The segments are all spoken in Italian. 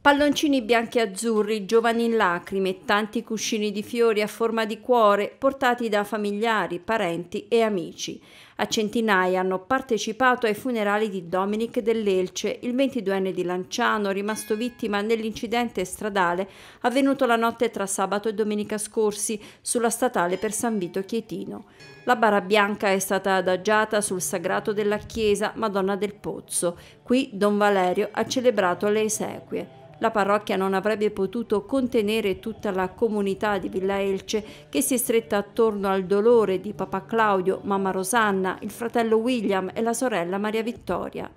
Palloncini bianchi e azzurri, giovani in lacrime, tanti cuscini di fiori a forma di cuore portati da familiari, parenti e amici. A centinaia hanno partecipato ai funerali di Dominic dell'Elce, il 22enne di Lanciano, rimasto vittima nell'incidente stradale avvenuto la notte tra sabato e domenica scorsi sulla statale per San Vito Chietino. La bara bianca è stata adagiata sul sagrato della chiesa Madonna del Pozzo. Qui Don Valerio ha celebrato le esequie. La parrocchia non avrebbe potuto contenere tutta la comunità di Villa Elce che si è stretta attorno al dolore di papà Claudio, mamma Rosanna, il fratello William e la sorella Maria Vittoria.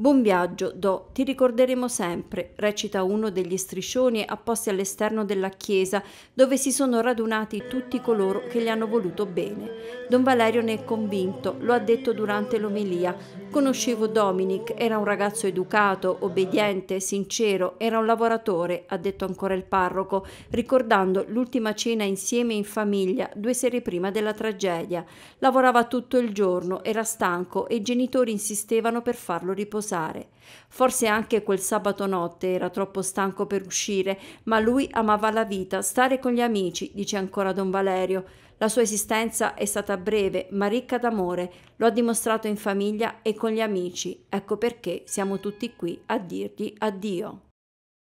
Buon viaggio, Do, ti ricorderemo sempre, recita uno degli striscioni apposti all'esterno della chiesa, dove si sono radunati tutti coloro che gli hanno voluto bene. Don Valerio ne è convinto, lo ha detto durante l'omelia, Conoscevo Dominic, era un ragazzo educato, obbediente, sincero, era un lavoratore, ha detto ancora il parroco, ricordando l'ultima cena insieme in famiglia, due sere prima della tragedia. Lavorava tutto il giorno, era stanco e i genitori insistevano per farlo riposare. Forse anche quel sabato notte era troppo stanco per uscire, ma lui amava la vita, stare con gli amici, dice ancora don Valerio. La sua esistenza è stata breve ma ricca d'amore, lo ha dimostrato in famiglia e con gli amici, ecco perché siamo tutti qui a dirgli addio.